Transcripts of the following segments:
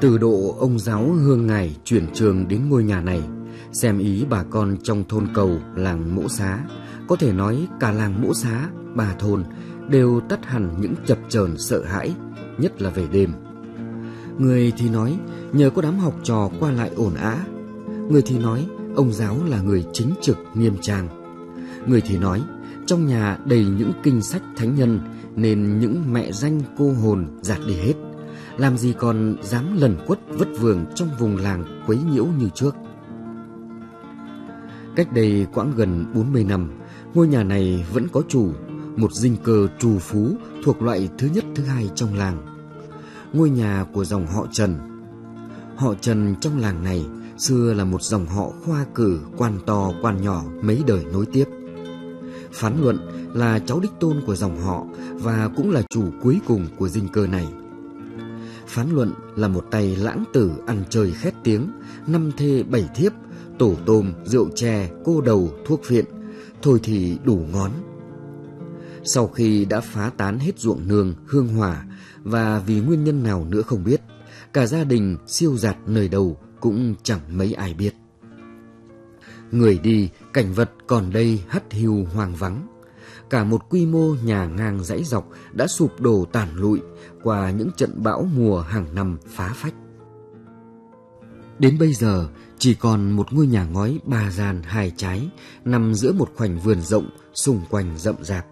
Từ độ ông giáo Hương Ngài chuyển trường đến ngôi nhà này, xem ý bà con trong thôn cầu làng Mỗ Xá, có thể nói cả làng Mỗ Xá, bà thôn đều tắt hẳn những chập chờn sợ hãi, nhất là về đêm. Người thì nói nhờ có đám học trò qua lại ổn á, người thì nói ông giáo là người chính trực nghiêm trang. Người thì nói trong nhà đầy những kinh sách thánh nhân nên những mẹ danh cô hồn giạt đi hết làm gì còn dám lần quất vất vườn trong vùng làng quấy nhiễu như trước cách đây quãng gần 40 năm ngôi nhà này vẫn có chủ một dinh cơ trù phú thuộc loại thứ nhất thứ hai trong làng ngôi nhà của dòng họ trần họ trần trong làng này xưa là một dòng họ khoa cử quan to quan nhỏ mấy đời nối tiếp phán luận là cháu đích tôn của dòng họ và cũng là chủ cuối cùng của dinh cơ này. Phán luận là một tay lãng tử ăn chơi khét tiếng, năm thê bảy thiếp, tổ tôm, rượu chè, cô đầu, thuốc phiện, thôi thì đủ ngón. Sau khi đã phá tán hết ruộng nương, hương hỏa và vì nguyên nhân nào nữa không biết, cả gia đình siêu giạt nơi đầu cũng chẳng mấy ai biết. Người đi, cảnh vật còn đây hắt hiu hoang vắng. Cả một quy mô nhà ngang dãy dọc đã sụp đổ tàn lụi qua những trận bão mùa hàng năm phá phách. Đến bây giờ, chỉ còn một ngôi nhà ngói ba gian hai trái nằm giữa một khoảnh vườn rộng xung quanh rậm rạp.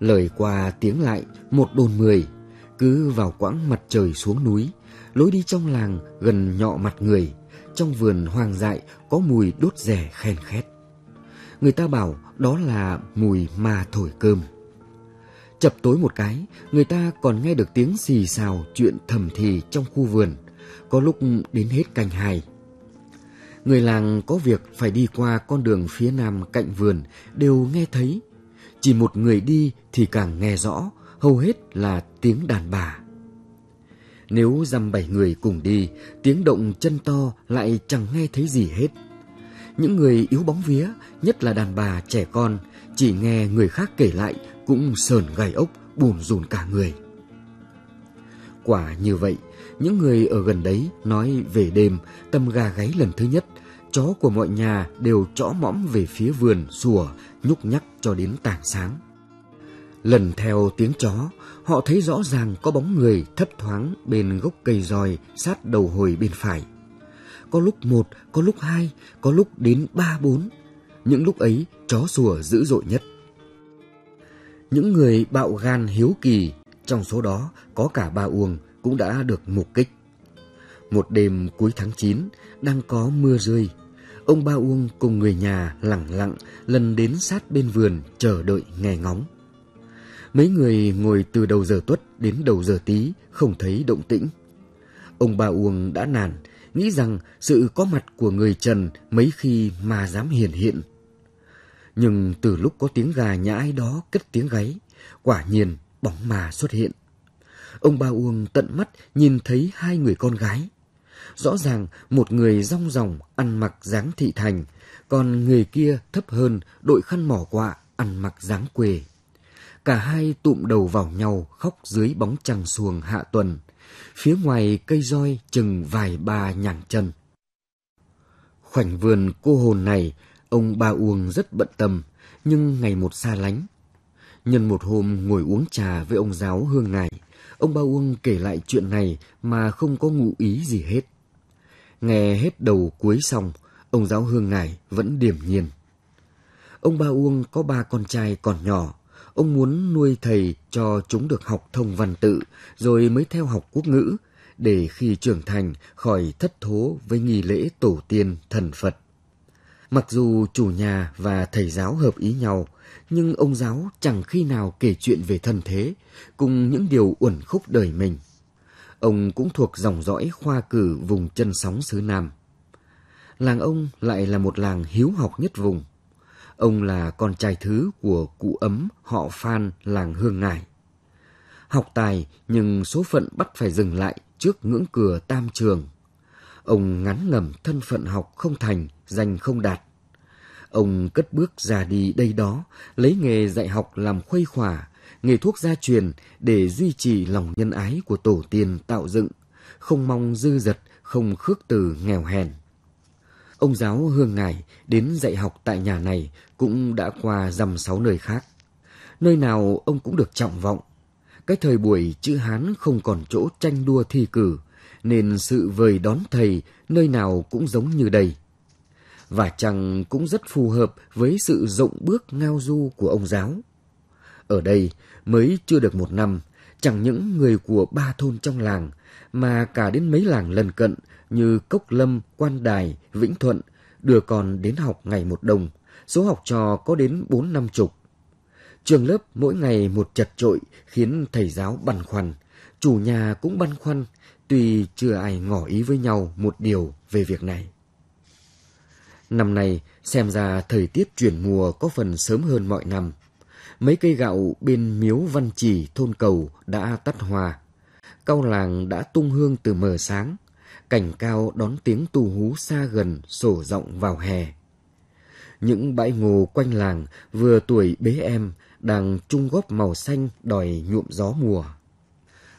Lời qua tiếng lại, một đồn mười, cứ vào quãng mặt trời xuống núi, lối đi trong làng gần nhọ mặt người, trong vườn hoang dại có mùi đốt rẻ khen khét. Người ta bảo đó là mùi ma thổi cơm. Chập tối một cái, người ta còn nghe được tiếng xì xào chuyện thầm thì trong khu vườn, có lúc đến hết canh hai. Người làng có việc phải đi qua con đường phía nam cạnh vườn đều nghe thấy. Chỉ một người đi thì càng nghe rõ, hầu hết là tiếng đàn bà. Nếu dăm bảy người cùng đi, tiếng động chân to lại chẳng nghe thấy gì hết. Những người yếu bóng vía, nhất là đàn bà trẻ con, chỉ nghe người khác kể lại cũng sờn gai ốc, bùn rùn cả người. Quả như vậy, những người ở gần đấy nói về đêm, tâm gà gáy lần thứ nhất, chó của mọi nhà đều chõ mõm về phía vườn, sủa, nhúc nhắc cho đến tảng sáng. Lần theo tiếng chó, họ thấy rõ ràng có bóng người thấp thoáng bên gốc cây roi sát đầu hồi bên phải. Có lúc một, có lúc hai, có lúc đến ba bốn. Những lúc ấy chó sủa dữ dội nhất. Những người bạo gan hiếu kỳ, trong số đó có cả ba Uông cũng đã được mục kích. Một đêm cuối tháng chín đang có mưa rơi. Ông Ba Uông cùng người nhà lẳng lặng lần đến sát bên vườn chờ đợi nghe ngóng. Mấy người ngồi từ đầu giờ tuất đến đầu giờ tý không thấy động tĩnh. Ông bà Uông đã nản, nghĩ rằng sự có mặt của người Trần mấy khi mà dám hiền hiện. Nhưng từ lúc có tiếng gà nhãi đó cất tiếng gáy, quả nhiên bóng mà xuất hiện. Ông ba Uông tận mắt nhìn thấy hai người con gái. Rõ ràng một người rong ròng ăn mặc dáng thị thành, còn người kia thấp hơn đội khăn mỏ quạ ăn mặc dáng quê cả hai tụm đầu vào nhau khóc dưới bóng trăng xuồng hạ tuần. Phía ngoài cây roi chừng vài ba nhàn chân. Khoảnh vườn cô hồn này, ông Ba Uông rất bận tâm, nhưng ngày một xa lánh. Nhân một hôm ngồi uống trà với ông giáo Hương Ngải, ông Ba Uông kể lại chuyện này mà không có ngụ ý gì hết. Nghe hết đầu cuối xong, ông giáo Hương Ngải vẫn điềm nhiên. Ông Ba Uông có ba con trai còn nhỏ, ông muốn nuôi thầy cho chúng được học thông văn tự, rồi mới theo học quốc ngữ, để khi trưởng thành khỏi thất thố với nghi lễ tổ tiên thần Phật. Mặc dù chủ nhà và thầy giáo hợp ý nhau, nhưng ông giáo chẳng khi nào kể chuyện về thân thế, cùng những điều uẩn khúc đời mình. Ông cũng thuộc dòng dõi khoa cử vùng chân sóng xứ Nam. Làng ông lại là một làng hiếu học nhất vùng Ông là con trai thứ của cụ ấm họ Phan làng Hương Ngải. Học tài nhưng số phận bắt phải dừng lại trước ngưỡng cửa tam trường. Ông ngắn ngầm thân phận học không thành, danh không đạt. Ông cất bước ra đi đây đó, lấy nghề dạy học làm khuây khỏa, nghề thuốc gia truyền để duy trì lòng nhân ái của tổ tiên tạo dựng, không mong dư dật, không khước từ nghèo hèn. Ông giáo Hương Ngải đến dạy học tại nhà này cũng đã qua dăm sáu nơi khác. Nơi nào ông cũng được trọng vọng. Cái thời buổi chữ Hán không còn chỗ tranh đua thi cử, nên sự vời đón thầy nơi nào cũng giống như đây. Và chẳng cũng rất phù hợp với sự rộng bước ngao du của ông giáo. Ở đây mới chưa được một năm, chẳng những người của ba thôn trong làng, mà cả đến mấy làng lân cận như Cốc Lâm, Quan Đài, Vĩnh Thuận, đưa con đến học ngày một đồng, số học trò có đến bốn năm chục. Trường lớp mỗi ngày một chật trội khiến thầy giáo băn khoăn, chủ nhà cũng băn khoăn, tuy chưa ai ngỏ ý với nhau một điều về việc này. Năm nay, xem ra thời tiết chuyển mùa có phần sớm hơn mọi năm. Mấy cây gạo bên miếu văn trì thôn cầu đã tắt hoa, Cao làng đã tung hương từ mờ sáng. Cảnh cao đón tiếng tù hú xa gần sổ rộng vào hè những bãi ngô quanh làng vừa tuổi bế em đang chung góp màu xanh đòi nhuộm gió mùa.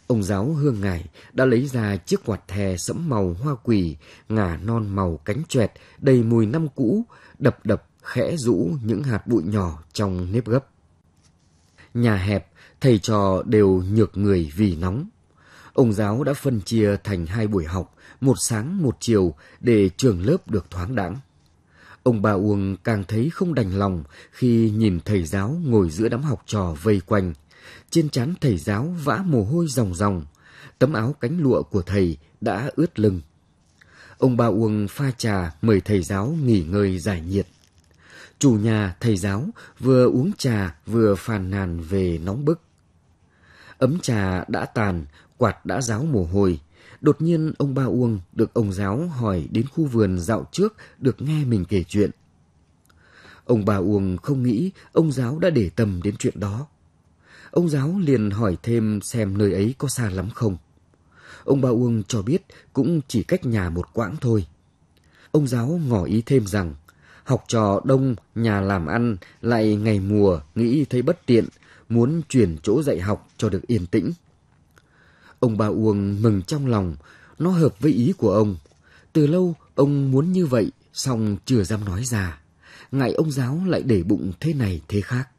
Ông giáo Hương Ngải đã lấy ra chiếc quạt thè sẫm màu hoa quỳ, ngả non màu cánh chuẹt đầy mùi năm cũ, đập đập khẽ rũ những hạt bụi nhỏ trong nếp gấp. Nhà hẹp, thầy trò đều nhược người vì nóng. Ông giáo đã phân chia thành hai buổi học, một sáng một chiều để trường lớp được thoáng đẳng Ông bà Uông càng thấy không đành lòng khi nhìn thầy giáo ngồi giữa đám học trò vây quanh. Trên trán thầy giáo vã mồ hôi ròng ròng, tấm áo cánh lụa của thầy đã ướt lưng. Ông bà Uông pha trà mời thầy giáo nghỉ ngơi giải nhiệt. Chủ nhà thầy giáo vừa uống trà vừa phàn nàn về nóng bức. Ấm trà đã tàn, quạt đã ráo mồ hôi, Đột nhiên ông Ba Uông được ông giáo hỏi đến khu vườn dạo trước được nghe mình kể chuyện. Ông Ba Uông không nghĩ ông giáo đã để tâm đến chuyện đó. Ông giáo liền hỏi thêm xem nơi ấy có xa lắm không. Ông Ba Uông cho biết cũng chỉ cách nhà một quãng thôi. Ông giáo ngỏ ý thêm rằng học trò đông nhà làm ăn lại ngày mùa nghĩ thấy bất tiện muốn chuyển chỗ dạy học cho được yên tĩnh Ông bà Uông mừng trong lòng, nó hợp với ý của ông. Từ lâu ông muốn như vậy, song chưa dám nói ra. Ngại ông giáo lại để bụng thế này thế khác.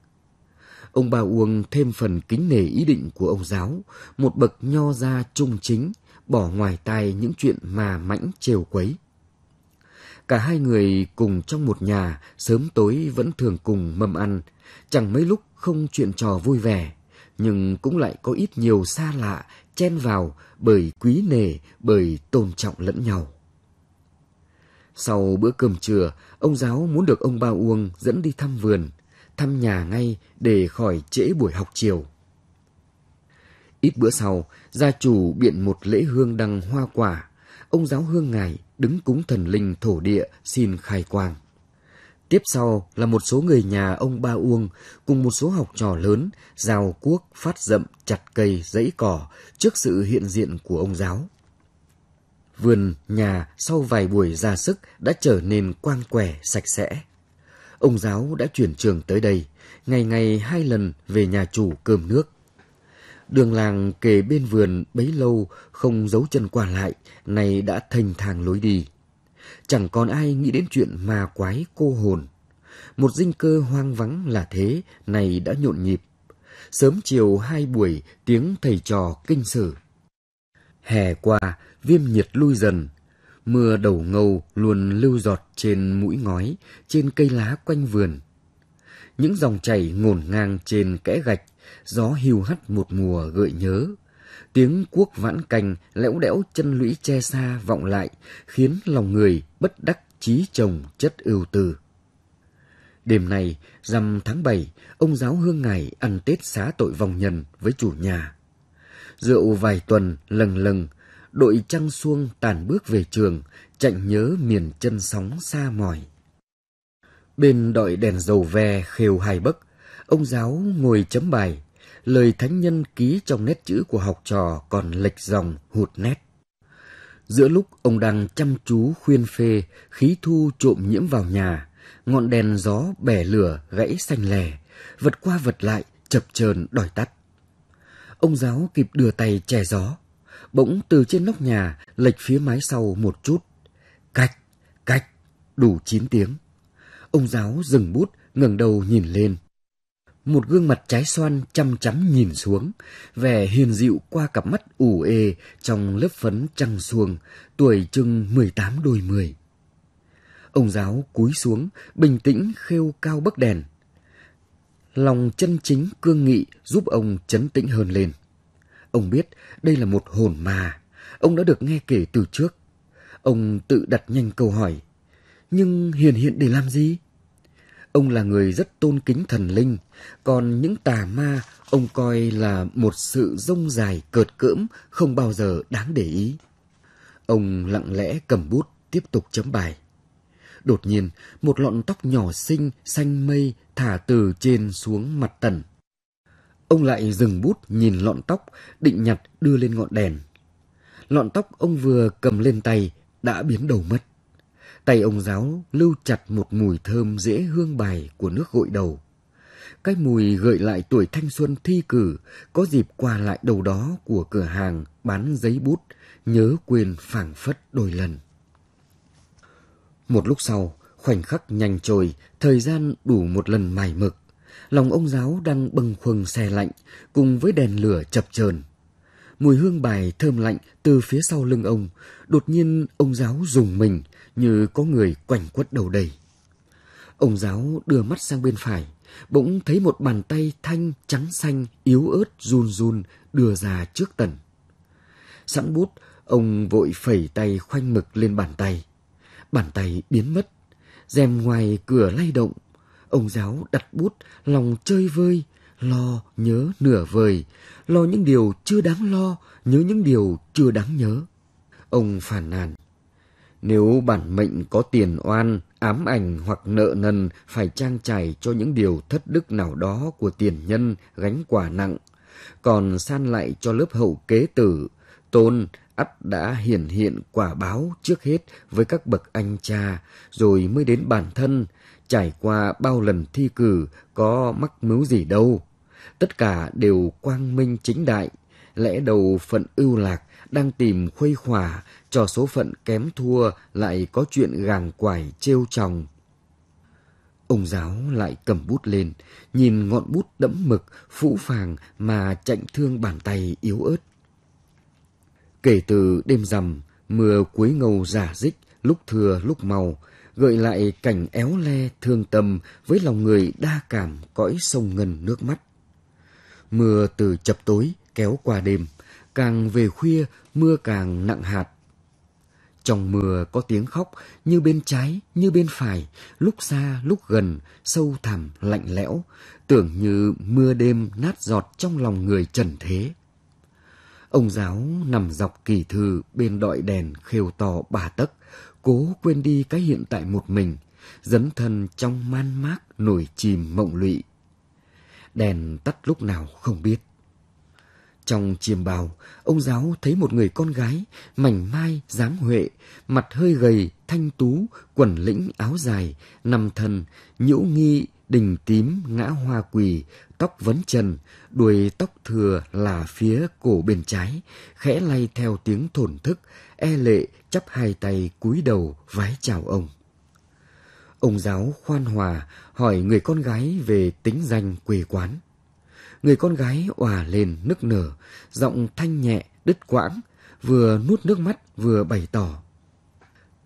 Ông bà Uông thêm phần kính nể ý định của ông giáo, một bậc nho gia trung chính, bỏ ngoài tai những chuyện mà mãnh trêu quấy. Cả hai người cùng trong một nhà, sớm tối vẫn thường cùng mâm ăn, chẳng mấy lúc không chuyện trò vui vẻ, nhưng cũng lại có ít nhiều xa lạ chen vào bởi quý nể, bởi tôn trọng lẫn nhau. Sau bữa cơm trưa, ông giáo muốn được ông Ba Uông dẫn đi thăm vườn, thăm nhà ngay để khỏi trễ buổi học chiều. Ít bữa sau, gia chủ biện một lễ hương đăng hoa quả, ông giáo hương ngài đứng cúng thần linh thổ địa xin khai quang. Tiếp sau là một số người nhà ông Ba Uông cùng một số học trò lớn rào cuốc phát rậm chặt cây dãy cỏ trước sự hiện diện của ông giáo. Vườn nhà sau vài buổi ra sức đã trở nên quang quẻ sạch sẽ. Ông giáo đã chuyển trường tới đây, ngày ngày hai lần về nhà chủ cơm nước. Đường làng kề bên vườn bấy lâu không giấu chân qua lại, nay đã thành thang lối đi Chẳng còn ai nghĩ đến chuyện ma quái cô hồn. Một dinh cơ hoang vắng là thế, này đã nhộn nhịp. Sớm chiều hai buổi, tiếng thầy trò kinh sử. Hè qua, viêm nhiệt lui dần. Mưa đầu ngâu luôn lưu giọt trên mũi ngói, trên cây lá quanh vườn. Những dòng chảy ngổn ngang trên kẽ gạch, gió hiu hắt một mùa gợi nhớ Tiếng cuốc vãn cành lẽo đẽo chân lũy che xa vọng lại, khiến lòng người bất đắc chí chồng chất ưu tư. Đêm nay, rằm tháng bảy ông giáo hương ngài ăn Tết xá tội vòng nhân với chủ nhà. Rượu vài tuần lần lần, đội trăng xuông tàn bước về trường, chạnh nhớ miền chân sóng xa mỏi. Bên đội đèn dầu ve khều hài bấc, ông giáo ngồi chấm bài lời thánh nhân ký trong nét chữ của học trò còn lệch dòng, hụt nét. Giữa lúc ông đang chăm chú khuyên phê, khí thu trộm nhiễm vào nhà, ngọn đèn gió bẻ lửa gãy xanh lè, vật qua vật lại, chập chờn đòi tắt. Ông giáo kịp đưa tay che gió, bỗng từ trên nóc nhà lệch phía mái sau một chút. Cách, cách, đủ chín tiếng. Ông giáo dừng bút, ngẩng đầu nhìn lên một gương mặt trái xoan chăm chắm nhìn xuống, vẻ hiền dịu qua cặp mắt ủ ê trong lớp phấn trăng xuông, tuổi chừng 18 đôi mười. Ông giáo cúi xuống, bình tĩnh khêu cao bấc đèn. Lòng chân chính cương nghị giúp ông chấn tĩnh hơn lên. Ông biết đây là một hồn mà, ông đã được nghe kể từ trước. Ông tự đặt nhanh câu hỏi, nhưng hiền hiện để làm gì? Ông là người rất tôn kính thần linh, còn những tà ma ông coi là một sự rông dài cợt cỡm không bao giờ đáng để ý. Ông lặng lẽ cầm bút tiếp tục chấm bài. Đột nhiên, một lọn tóc nhỏ xinh, xanh mây thả từ trên xuống mặt tần. Ông lại dừng bút nhìn lọn tóc, định nhặt đưa lên ngọn đèn. Lọn tóc ông vừa cầm lên tay đã biến đầu mất. Tay ông giáo lưu chặt một mùi thơm dễ hương bài của nước gội đầu. Cái mùi gợi lại tuổi thanh xuân thi cử, có dịp qua lại đầu đó của cửa hàng bán giấy bút, nhớ quên phảng phất đôi lần. Một lúc sau, khoảnh khắc nhanh trôi, thời gian đủ một lần mài mực. Lòng ông giáo đang bâng khuâng xe lạnh, cùng với đèn lửa chập chờn mùi hương bài thơm lạnh từ phía sau lưng ông. Đột nhiên ông giáo dùng mình, như có người quanh quất đầu đầy. Ông giáo đưa mắt sang bên phải, bỗng thấy một bàn tay thanh trắng xanh yếu ớt run run đưa ra trước tần. Sẵn bút, ông vội phẩy tay khoanh mực lên bàn tay. Bàn tay biến mất, rèm ngoài cửa lay động. Ông giáo đặt bút, lòng chơi vơi, lo nhớ nửa vời, lo những điều chưa đáng lo, nhớ những điều chưa đáng nhớ. Ông phản nàn, nếu bản mệnh có tiền oan, ám ảnh hoặc nợ nần phải trang trải cho những điều thất đức nào đó của tiền nhân gánh quả nặng, còn san lại cho lớp hậu kế tử, tôn, ắt đã hiển hiện quả báo trước hết với các bậc anh cha, rồi mới đến bản thân, trải qua bao lần thi cử có mắc mếu gì đâu. Tất cả đều quang minh chính đại, lẽ đầu phận ưu lạc đang tìm khuây khỏa cho số phận kém thua lại có chuyện gàng quải trêu chồng. Ông giáo lại cầm bút lên, nhìn ngọn bút đẫm mực, phũ phàng mà chạnh thương bàn tay yếu ớt. Kể từ đêm rằm, mưa cuối ngầu giả dích, lúc thừa lúc màu, gợi lại cảnh éo le thương tâm với lòng người đa cảm cõi sông ngân nước mắt. Mưa từ chập tối kéo qua đêm, Càng về khuya, mưa càng nặng hạt. Trong mưa có tiếng khóc như bên trái, như bên phải, lúc xa, lúc gần, sâu thẳm, lạnh lẽo, tưởng như mưa đêm nát giọt trong lòng người trần thế. Ông giáo nằm dọc kỳ thư bên đọi đèn khều tò bà tấc, cố quên đi cái hiện tại một mình, dấn thân trong man mác nổi chìm mộng lụy. Đèn tắt lúc nào không biết. Trong chiềm bào, ông giáo thấy một người con gái, mảnh mai, dáng huệ, mặt hơi gầy, thanh tú, quần lĩnh áo dài, nằm thần, nhũ nghi, đình tím, ngã hoa quỳ, tóc vấn trần, đuôi tóc thừa là phía cổ bên trái, khẽ lay theo tiếng thổn thức, e lệ chắp hai tay cúi đầu vái chào ông. Ông giáo khoan hòa hỏi người con gái về tính danh quê quán. Người con gái òa lên nức nở, giọng thanh nhẹ, đứt quãng, vừa nuốt nước mắt vừa bày tỏ.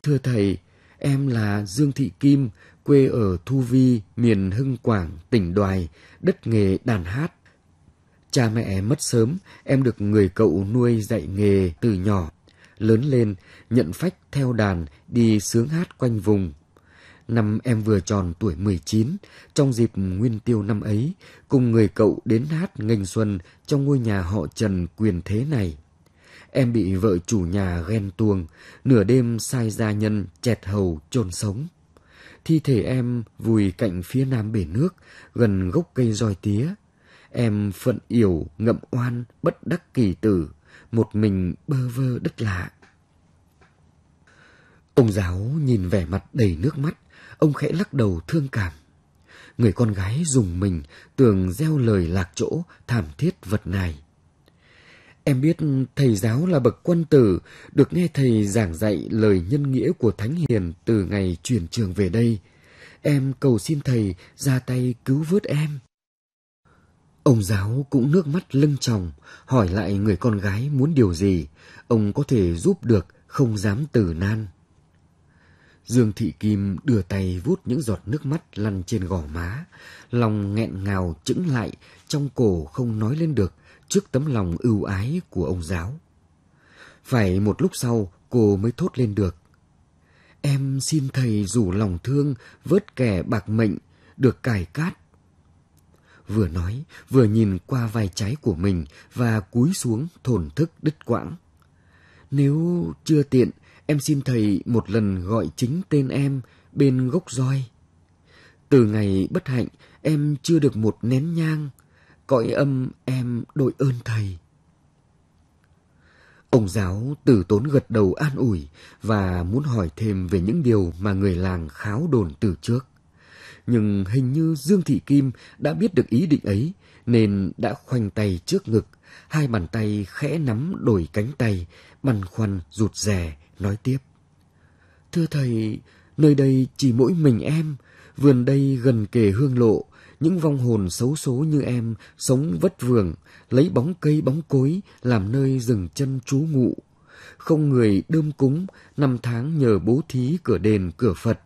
Thưa thầy, em là Dương Thị Kim, quê ở Thu Vi, miền Hưng Quảng, tỉnh Đoài, đất nghề đàn hát. Cha mẹ em mất sớm, em được người cậu nuôi dạy nghề từ nhỏ. Lớn lên, nhận phách theo đàn, đi sướng hát quanh vùng, Năm em vừa tròn tuổi 19, trong dịp nguyên tiêu năm ấy, cùng người cậu đến hát nghênh xuân trong ngôi nhà họ Trần quyền thế này. Em bị vợ chủ nhà ghen tuông, nửa đêm sai gia nhân chẹt hầu chôn sống. Thi thể em vùi cạnh phía nam bể nước, gần gốc cây roi tía. Em phận yểu, ngậm oan, bất đắc kỳ tử, một mình bơ vơ đất lạ. Ông giáo nhìn vẻ mặt đầy nước mắt, Ông khẽ lắc đầu thương cảm. Người con gái dùng mình, tưởng gieo lời lạc chỗ, thảm thiết vật này. Em biết thầy giáo là bậc quân tử, được nghe thầy giảng dạy lời nhân nghĩa của Thánh Hiền từ ngày chuyển trường về đây. Em cầu xin thầy ra tay cứu vớt em. Ông giáo cũng nước mắt lưng tròng, hỏi lại người con gái muốn điều gì, ông có thể giúp được, không dám từ nan. Dương Thị Kim đưa tay vút những giọt nước mắt lăn trên gò má, lòng nghẹn ngào chững lại, trong cổ không nói lên được trước tấm lòng ưu ái của ông giáo. Phải một lúc sau cô mới thốt lên được. Em xin thầy rủ lòng thương, vớt kẻ bạc mệnh, được cải cát. Vừa nói, vừa nhìn qua vai trái của mình và cúi xuống thổn thức đứt quãng. Nếu chưa tiện em xin thầy một lần gọi chính tên em bên gốc roi. Từ ngày bất hạnh, em chưa được một nén nhang, cõi âm em đội ơn thầy. Ông giáo từ tốn gật đầu an ủi và muốn hỏi thêm về những điều mà người làng kháo đồn từ trước. Nhưng hình như Dương Thị Kim đã biết được ý định ấy nên đã khoanh tay trước ngực, hai bàn tay khẽ nắm đồi cánh tay băn khoăn rụt rè nói tiếp thưa thầy nơi đây chỉ mỗi mình em vườn đây gần kề hương lộ những vong hồn xấu số như em sống vất vưởng lấy bóng cây bóng cối làm nơi dừng chân trú ngụ không người đơm cúng năm tháng nhờ bố thí cửa đền cửa phật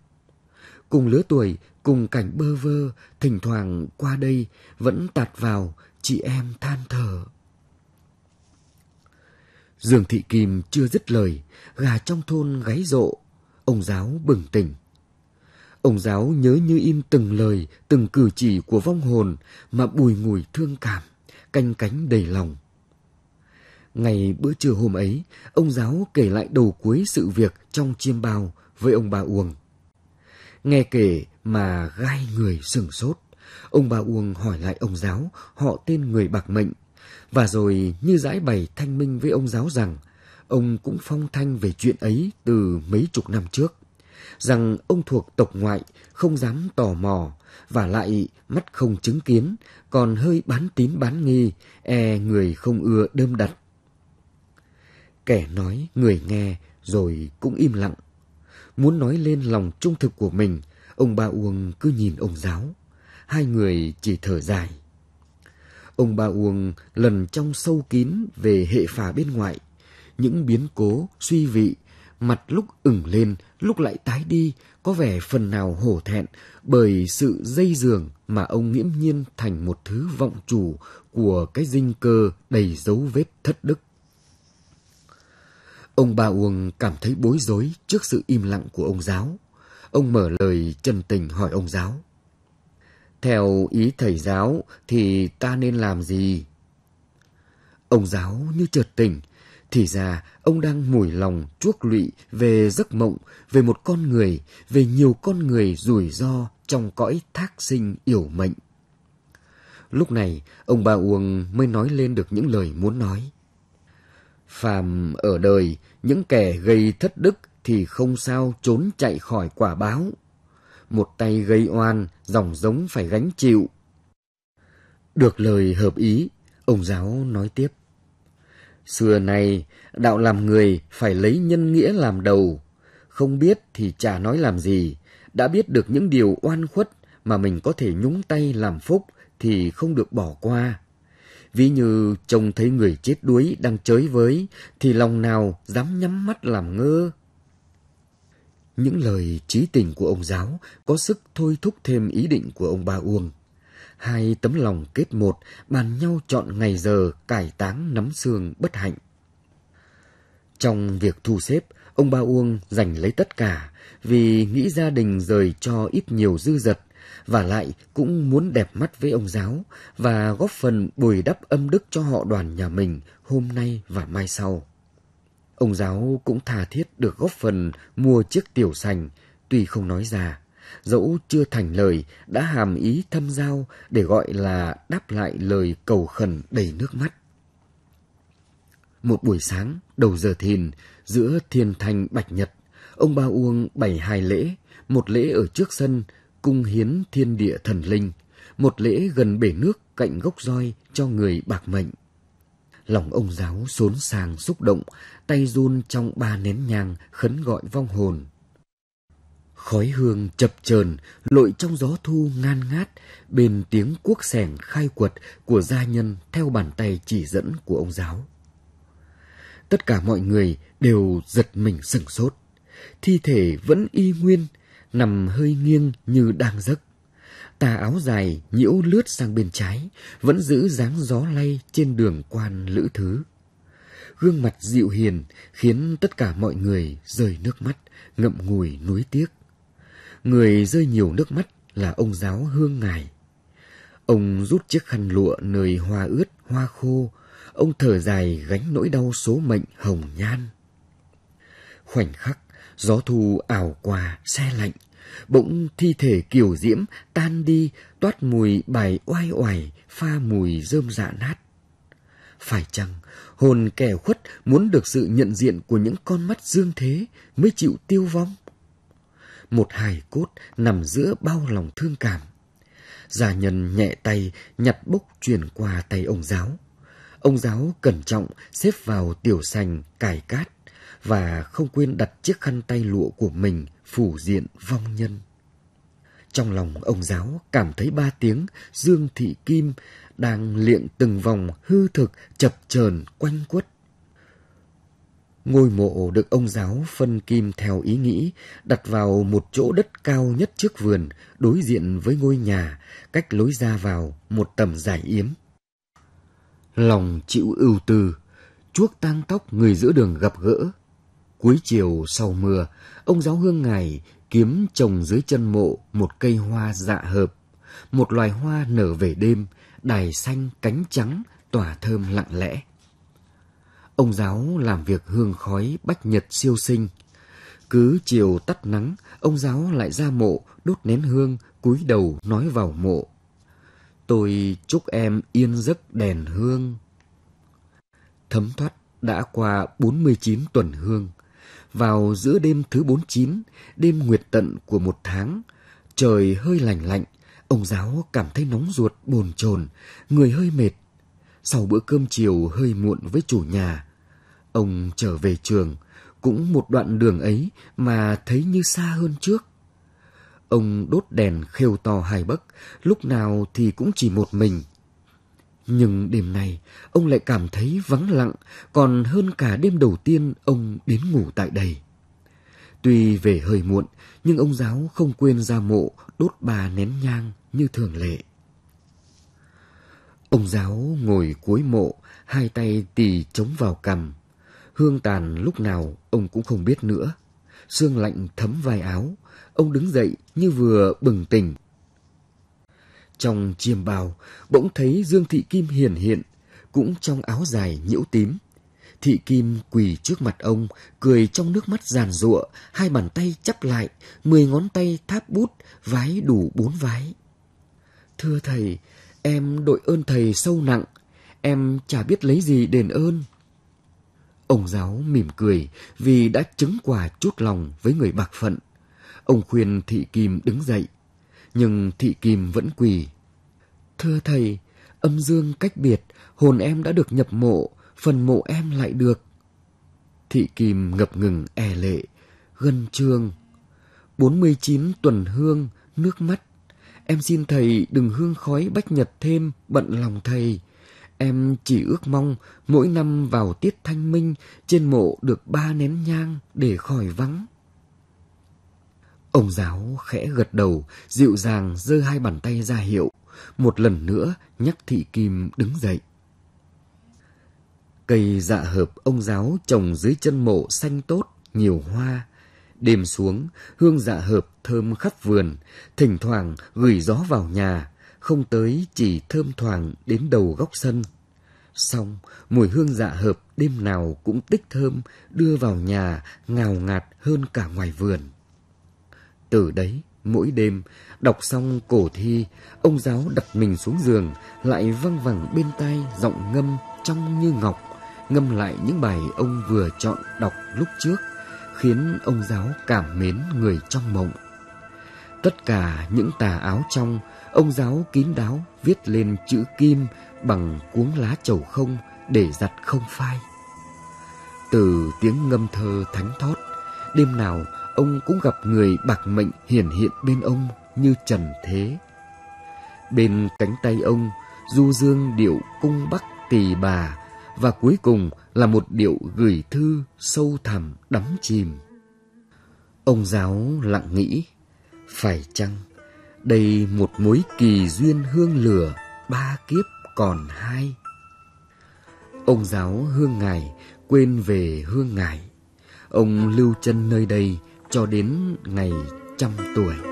cùng lứa tuổi cùng cảnh bơ vơ thỉnh thoảng qua đây vẫn tạt vào chị em than thở Dương Thị Kim chưa dứt lời, gà trong thôn gáy rộ, ông giáo bừng tỉnh. Ông giáo nhớ như in từng lời, từng cử chỉ của vong hồn mà bùi ngùi thương cảm, canh cánh đầy lòng. Ngày bữa trưa hôm ấy, ông giáo kể lại đầu cuối sự việc trong chiêm bao với ông bà Uông. Nghe kể mà gai người sừng sốt, ông bà Uông hỏi lại ông giáo họ tên người bạc mệnh và rồi như giải bày thanh minh với ông giáo rằng ông cũng phong thanh về chuyện ấy từ mấy chục năm trước. Rằng ông thuộc tộc ngoại, không dám tò mò, và lại mắt không chứng kiến, còn hơi bán tín bán nghi, e người không ưa đơm đặt. Kẻ nói, người nghe, rồi cũng im lặng. Muốn nói lên lòng trung thực của mình, ông ba Uông cứ nhìn ông giáo. Hai người chỉ thở dài. Ông bà Uông lần trong sâu kín về hệ phà bên ngoại. Những biến cố, suy vị, mặt lúc ửng lên, lúc lại tái đi, có vẻ phần nào hổ thẹn bởi sự dây dường mà ông nghiễm nhiên thành một thứ vọng chủ của cái dinh cơ đầy dấu vết thất đức. Ông bà Uông cảm thấy bối rối trước sự im lặng của ông giáo. Ông mở lời chân tình hỏi ông giáo. Theo ý thầy giáo thì ta nên làm gì? Ông giáo như chợt tỉnh, thì ra ông đang mùi lòng chuốc lụy về giấc mộng, về một con người, về nhiều con người rủi ro trong cõi thác sinh yểu mệnh. Lúc này, ông bà Uông mới nói lên được những lời muốn nói. Phàm ở đời, những kẻ gây thất đức thì không sao trốn chạy khỏi quả báo một tay gây oan, dòng giống phải gánh chịu. Được lời hợp ý, ông giáo nói tiếp. Xưa nay, đạo làm người phải lấy nhân nghĩa làm đầu. Không biết thì chả nói làm gì. Đã biết được những điều oan khuất mà mình có thể nhúng tay làm phúc thì không được bỏ qua. Ví như trông thấy người chết đuối đang chới với thì lòng nào dám nhắm mắt làm ngơ. Những lời trí tình của ông giáo có sức thôi thúc thêm ý định của ông Ba Uông. Hai tấm lòng kết một, bàn nhau chọn ngày giờ cải táng nắm xương bất hạnh. Trong việc thu xếp, ông Ba Uông dành lấy tất cả vì nghĩ gia đình rời cho ít nhiều dư dật và lại cũng muốn đẹp mắt với ông giáo và góp phần bồi đắp âm đức cho họ đoàn nhà mình hôm nay và mai sau. Ông giáo cũng thà thiết được góp phần mua chiếc tiểu sành, tuy không nói ra, dẫu chưa thành lời đã hàm ý thâm giao để gọi là đáp lại lời cầu khẩn đầy nước mắt. Một buổi sáng, đầu giờ thìn, giữa thiên thanh bạch nhật, ông Ba Uông bày hai lễ, một lễ ở trước sân, cung hiến thiên địa thần linh, một lễ gần bể nước cạnh gốc roi cho người bạc mệnh, Lòng ông giáo xốn sàng xúc động, tay run trong ba nén nhang khấn gọi vong hồn. Khói hương chập chờn lội trong gió thu ngan ngát, bên tiếng cuốc sẻng khai quật của gia nhân theo bàn tay chỉ dẫn của ông giáo. Tất cả mọi người đều giật mình sửng sốt. Thi thể vẫn y nguyên, nằm hơi nghiêng như đang giấc tà áo dài nhiễu lướt sang bên trái, vẫn giữ dáng gió lay trên đường quan lữ thứ. Gương mặt dịu hiền khiến tất cả mọi người rơi nước mắt, ngậm ngùi nuối tiếc. Người rơi nhiều nước mắt là ông giáo Hương Ngài. Ông rút chiếc khăn lụa nơi hoa ướt, hoa khô, ông thở dài gánh nỗi đau số mệnh hồng nhan. Khoảnh khắc, gió thu ảo qua, xe lạnh, Bỗng thi thể kiều diễm tan đi, toát mùi bài oai oải, pha mùi rơm dạ nát. Phải chăng hồn kẻ khuất muốn được sự nhận diện của những con mắt dương thế mới chịu tiêu vong? Một hài cốt nằm giữa bao lòng thương cảm. Già nhân nhẹ tay nhặt bốc truyền qua tay ông giáo. Ông giáo cẩn trọng xếp vào tiểu sành cải cát và không quên đặt chiếc khăn tay lụa của mình phủ diện vong nhân. Trong lòng ông giáo cảm thấy ba tiếng Dương Thị Kim đang liệng từng vòng hư thực chập chờn quanh quất. Ngôi mộ được ông giáo phân kim theo ý nghĩ, đặt vào một chỗ đất cao nhất trước vườn, đối diện với ngôi nhà, cách lối ra vào một tầm giải yếm. Lòng chịu ưu tư, chuốc tang tóc người giữa đường gặp gỡ, Cuối chiều sau mưa, ông giáo hương ngài kiếm trồng dưới chân mộ một cây hoa dạ hợp, một loài hoa nở về đêm, đài xanh cánh trắng tỏa thơm lặng lẽ. Ông giáo làm việc hương khói bách nhật siêu sinh. Cứ chiều tắt nắng, ông giáo lại ra mộ, đốt nén hương, cúi đầu nói vào mộ. Tôi chúc em yên giấc đèn hương. Thấm thoát đã qua 49 tuần hương, vào giữa đêm thứ bốn chín, đêm nguyệt tận của một tháng, trời hơi lành lạnh, ông giáo cảm thấy nóng ruột bồn chồn, người hơi mệt. Sau bữa cơm chiều hơi muộn với chủ nhà, ông trở về trường, cũng một đoạn đường ấy mà thấy như xa hơn trước. Ông đốt đèn khêu to hai bấc, lúc nào thì cũng chỉ một mình. Nhưng đêm nay, ông lại cảm thấy vắng lặng còn hơn cả đêm đầu tiên ông đến ngủ tại đây. Tuy về hơi muộn, nhưng ông giáo không quên ra mộ đốt bà nén nhang như thường lệ. Ông giáo ngồi cuối mộ, hai tay tì chống vào cằm. Hương tàn lúc nào ông cũng không biết nữa. Sương lạnh thấm vai áo, ông đứng dậy như vừa bừng tỉnh trong chiêm bào, bỗng thấy Dương Thị Kim hiển hiện, cũng trong áo dài nhiễu tím. Thị Kim quỳ trước mặt ông, cười trong nước mắt giàn giụa, hai bàn tay chắp lại, mười ngón tay tháp bút, vái đủ bốn vái. Thưa thầy, em đội ơn thầy sâu nặng, em chả biết lấy gì đền ơn. Ông giáo mỉm cười vì đã chứng quả chút lòng với người bạc phận. Ông khuyên Thị Kim đứng dậy, nhưng thị kim vẫn quỳ. Thưa thầy, âm dương cách biệt, hồn em đã được nhập mộ, phần mộ em lại được. Thị kim ngập ngừng e lệ, gân trương. bốn mươi chín tuần hương, nước mắt. Em xin thầy đừng hương khói bách nhật thêm, bận lòng thầy. Em chỉ ước mong mỗi năm vào tiết thanh minh trên mộ được ba nén nhang để khỏi vắng. Ông giáo khẽ gật đầu, dịu dàng giơ hai bàn tay ra hiệu, một lần nữa nhắc thị kim đứng dậy. Cây dạ hợp ông giáo trồng dưới chân mộ xanh tốt, nhiều hoa. Đêm xuống, hương dạ hợp thơm khắp vườn, thỉnh thoảng gửi gió vào nhà, không tới chỉ thơm thoảng đến đầu góc sân. Xong, mùi hương dạ hợp đêm nào cũng tích thơm đưa vào nhà ngào ngạt hơn cả ngoài vườn. Từ đấy, mỗi đêm, đọc xong cổ thi, ông giáo đặt mình xuống giường, lại văng vẳng bên tai giọng ngâm trong như ngọc, ngâm lại những bài ông vừa chọn đọc lúc trước, khiến ông giáo cảm mến người trong mộng. Tất cả những tà áo trong, ông giáo kín đáo viết lên chữ kim bằng cuống lá chầu không để giặt không phai. Từ tiếng ngâm thơ thánh thót, đêm nào ông cũng gặp người bạc mệnh hiển hiện bên ông như trần thế. Bên cánh tay ông du dương điệu cung bắc tỳ bà và cuối cùng là một điệu gửi thư sâu thẳm đắm chìm. Ông giáo lặng nghĩ, phải chăng đây một mối kỳ duyên hương lửa ba kiếp còn hai? Ông giáo hương ngài quên về hương ngài. Ông lưu chân nơi đây cho đến ngày trăm tuổi